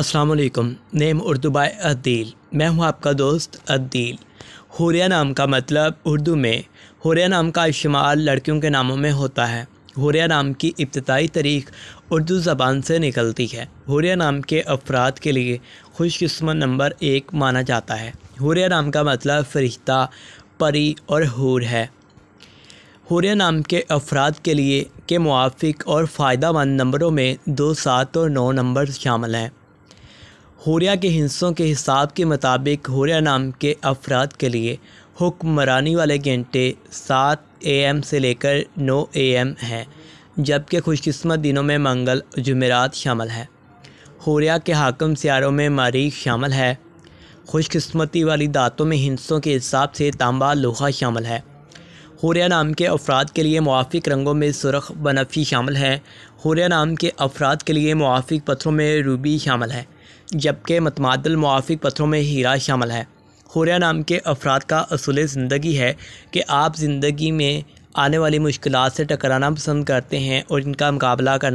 अस्सलाम वालेकुम name Urdu bye Adeel मैं हूं आपका दोस्त अदील होरिया नाम का मतलब उर्दू में होरिया नाम का शुमार लड़कियों के नामों में होता है होरिया नाम की इब्तदाई तारीख उर्दू ज़बान से निकलती है होरिया नाम के अफराद के लिए खुशकस्मत नंबर एक माना जाता है होरिया नाम का मतलब फरिश्ता परी और हूर है होरिया नाम के अफराद के लिए के मुआफ़ और फ़ायदा मंद नंबरों में दो सात और नौ नंबर शामिल हैं होरिया के हिंसों के हिसाब के मुताबिक होरिया नाम के अफराद के लिए हुक्मरानी वाले घंटे सात ए एम से लेकर नौ ए एम हैं जबकि खुशकस्मत दिनों में मंगल जुमेरात शामिल है होरिया के हाकम सियारों में मारीख शामिल है खुशकस्मती वाली दातों में हिंसों के हिसाब से तांबा लोहा शामिल है होरिया नाम के अफराद के लिए मुआफ़ रंगों में सुरख बनफ़ी शामिल है होरिया नाम के अफराद के लिए मुआफ़ पत्थरों में रूबी शामिल है जबकि मतमादल मुआफ़ पत्थरों में हीरा शामिल है हुरिया नाम के अफराद का असूल ज़िंदगी है कि आप ज़िंदगी में आने वाली मुश्किल से टकराना पसंद करते हैं और इनका मुकाबला करना